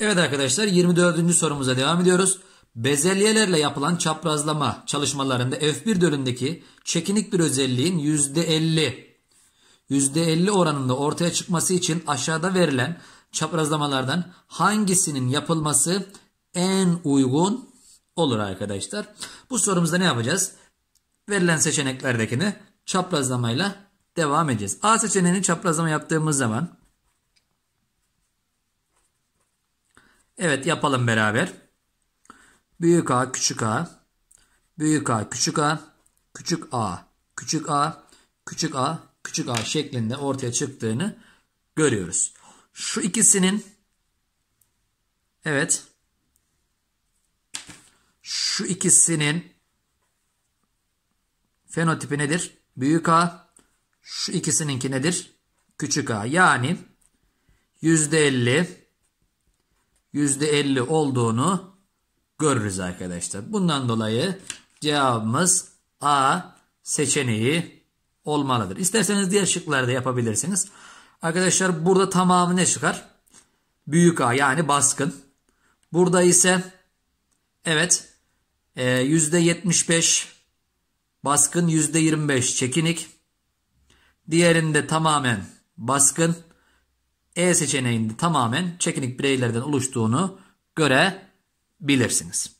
Evet arkadaşlar 24. sorumuza devam ediyoruz. Bezelyelerle yapılan çaprazlama çalışmalarında F1 bölümdeki çekinik bir özelliğin %50 %50 oranında ortaya çıkması için aşağıda verilen çaprazlamalardan hangisinin yapılması en uygun olur arkadaşlar. Bu sorumuzda ne yapacağız? Verilen seçeneklerdekini çaprazlamayla devam edeceğiz. A seçeneğini çaprazlama yaptığımız zaman Evet yapalım beraber. Büyük A küçük A. Büyük A küçük A. Küçük A. Küçük A. Küçük A. Küçük A şeklinde ortaya çıktığını görüyoruz. Şu ikisinin evet şu ikisinin fenotipi nedir? Büyük A. Şu ikisininki nedir? Küçük A. Yani %50 %50 olduğunu görürüz arkadaşlar. Bundan dolayı cevabımız A seçeneği olmalıdır. İsterseniz diğer da yapabilirsiniz. Arkadaşlar burada tamamı ne çıkar? Büyük A yani baskın. Burada ise evet %75 e, baskın %25 çekinik. Diğerinde tamamen baskın e seçeneğinde tamamen çekinik bireylerden oluştuğunu görebilirsiniz.